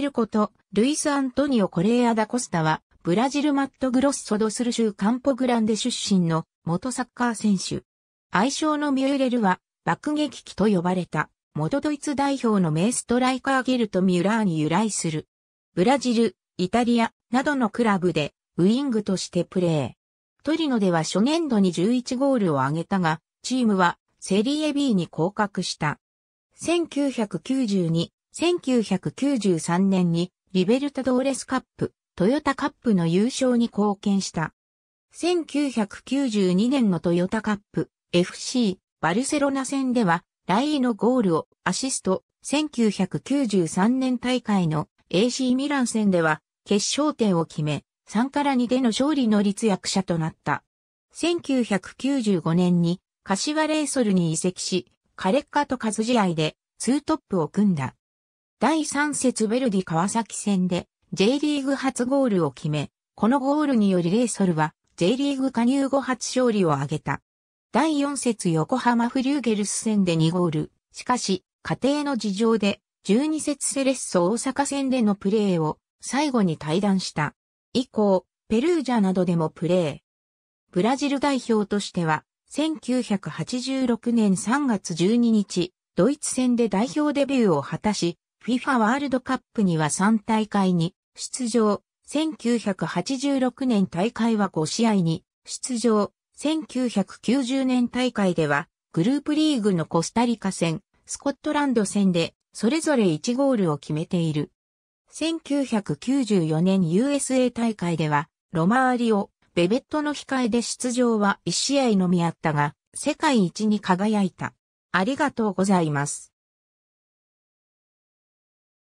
ルこと、ルイス・アントニオ・コレーア・ダ・コスタは、ブラジルマットグロッソドスル州カンポグランデ出身の元サッカー選手。愛称のミューレルは、爆撃機と呼ばれた、元ドイツ代表の名ストライカーゲルト・ミュラーに由来する。ブラジル、イタリアなどのクラブで、ウィングとしてプレー。トリノでは初年度に11ゴールを挙げたが、チームはセリエ B に降格した。1992 1993年にリベルタドーレスカップ、トヨタカップの優勝に貢献した。1992年のトヨタカップ FC バルセロナ戦ではライーのゴールをアシスト1993年大会の AC ミラン戦では決勝点を決め3から2での勝利の立役者となった。1995年に柏レイソルに移籍しカレッカとカジ試合で2トップを組んだ。第3節ベルディ川崎戦で J リーグ初ゴールを決め、このゴールによりレイソルは J リーグ加入後初勝利を挙げた。第4節横浜フリューゲルス戦で2ゴール。しかし、家庭の事情で12節セレッソ大阪戦でのプレーを最後に退団した。以降、ペルージャなどでもプレー。ブラジル代表としては、1986年3月12日、ドイツ戦で代表デビューを果たし、FIFA ワールドカップには3大会に出場。1986年大会は5試合に出場。1990年大会ではグループリーグのコスタリカ戦、スコットランド戦でそれぞれ1ゴールを決めている。1994年 USA 大会ではロマーリオ、ベベットの控えで出場は1試合のみあったが世界一に輝いた。ありがとうございます。